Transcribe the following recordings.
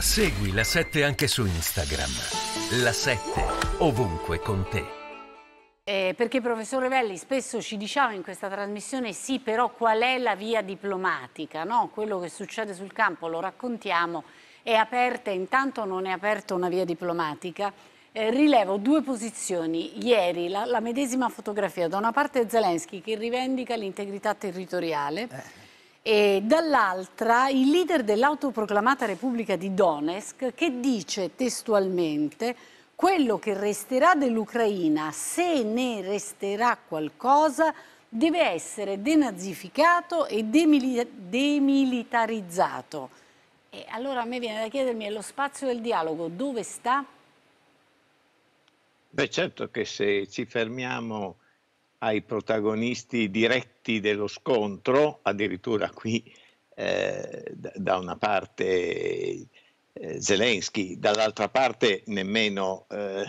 Segui la 7 anche su Instagram. La 7 ovunque con te. Eh, perché professore Velli spesso ci diciamo in questa trasmissione sì però qual è la via diplomatica, no? quello che succede sul campo lo raccontiamo, è aperta, intanto non è aperta una via diplomatica. Eh, rilevo due posizioni, ieri la, la, medesima fotografia, da una parte Zelensky che rivendica l'integrità territoriale. Eh e dall'altra il leader dell'autoproclamata Repubblica di Donetsk che dice testualmente quello che resterà dell'Ucraina, se ne resterà qualcosa, deve essere denazificato e demili demilitarizzato. E allora a me viene da chiedermi, lo spazio del dialogo dove sta? Beh certo che se ci fermiamo ai protagonisti diretti dello scontro, addirittura qui eh, da una parte eh, Zelensky, dall'altra parte nemmeno eh,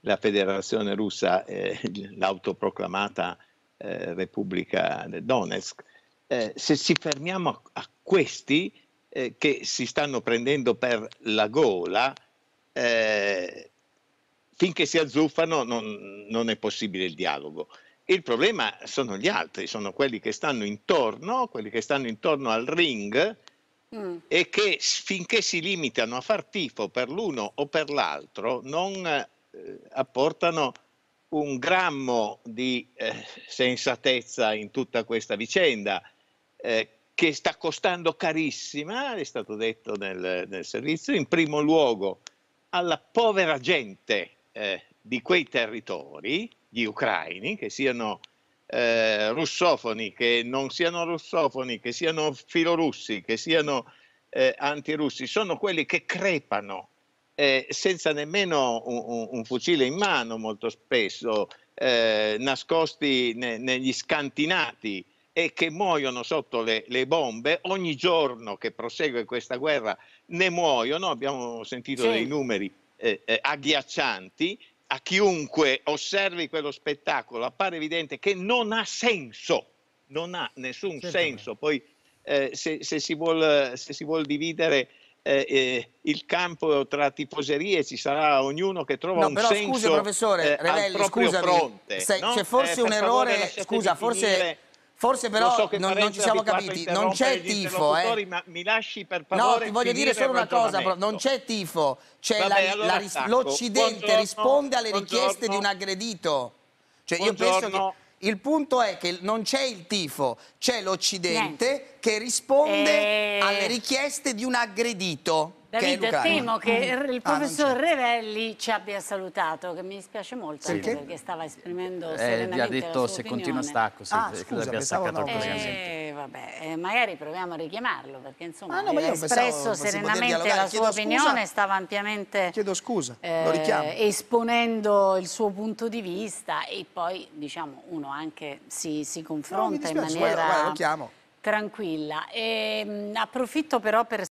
la federazione russa, eh, l'autoproclamata eh, Repubblica Donetsk. Eh, se ci fermiamo a, a questi che si stanno prendendo per la gola, finché si azzuffano non, non è possibile il dialogo. Il problema sono gli altri, sono quelli che stanno intorno, quelli che stanno intorno al ring mm. e che finché si limitano a far tifo per l'uno o per l'altro non eh, apportano un grammo di eh, sensatezza in tutta questa vicenda eh, che sta costando carissima, è stato detto nel, nel servizio, in primo luogo alla povera gente eh, di quei territori gli ucraini, che siano eh, russofoni, che non siano russofoni, che siano filorussi, che siano eh, antirussi, sono quelli che crepano eh, senza nemmeno un, un, un, fucile in mano molto spesso, eh, nascosti ne, negli scantinati e che muoiono sotto le, le, bombe. Ogni giorno che prosegue questa guerra ne muoiono, abbiamo sentito sì. dei numeri eh, eh agghiaccianti a chiunque osservi quello spettacolo appare evidente che non ha senso, non ha nessun certo. senso. Poi eh, se, se, si vuole vuol, dividere eh, eh, il campo tra tifoserie ci sarà ognuno che trova no, un però, senso scusi, professore, Revelli, eh, al proprio scusami, fronte. Se, no? c'è forse eh, un errore, favore, scusa, forse Forse però so non, non, ci siamo capiti, non c'è tifo, eh. Ma mi lasci per parlare. No, ti voglio dire solo una cosa, però. non c'è tifo, l'Occidente allora risponde alle richieste di un aggredito. Cioè, il punto è che non c'è il tifo, c'è l'Occidente che risponde e... Eh. alle richieste di un aggredito. Davide, che temo che ah, il professor ah, Revelli ci abbia salutato, che mi dispiace molto perché, anche perché stava esprimendo eh, serenamente ha detto se opinione. continua stacco, ah, se ah, scusa, staccato no. Eh, vabbè, eh, magari proviamo a richiamarlo perché insomma ah, no, ha espresso serenamente la sua opinione, scusa. stava ampiamente scusa, eh, esponendo il suo punto di vista e poi diciamo uno anche si, si confronta no, dispiace, in maniera guarda, guarda, tranquilla. E, ehm, mh, approfitto però per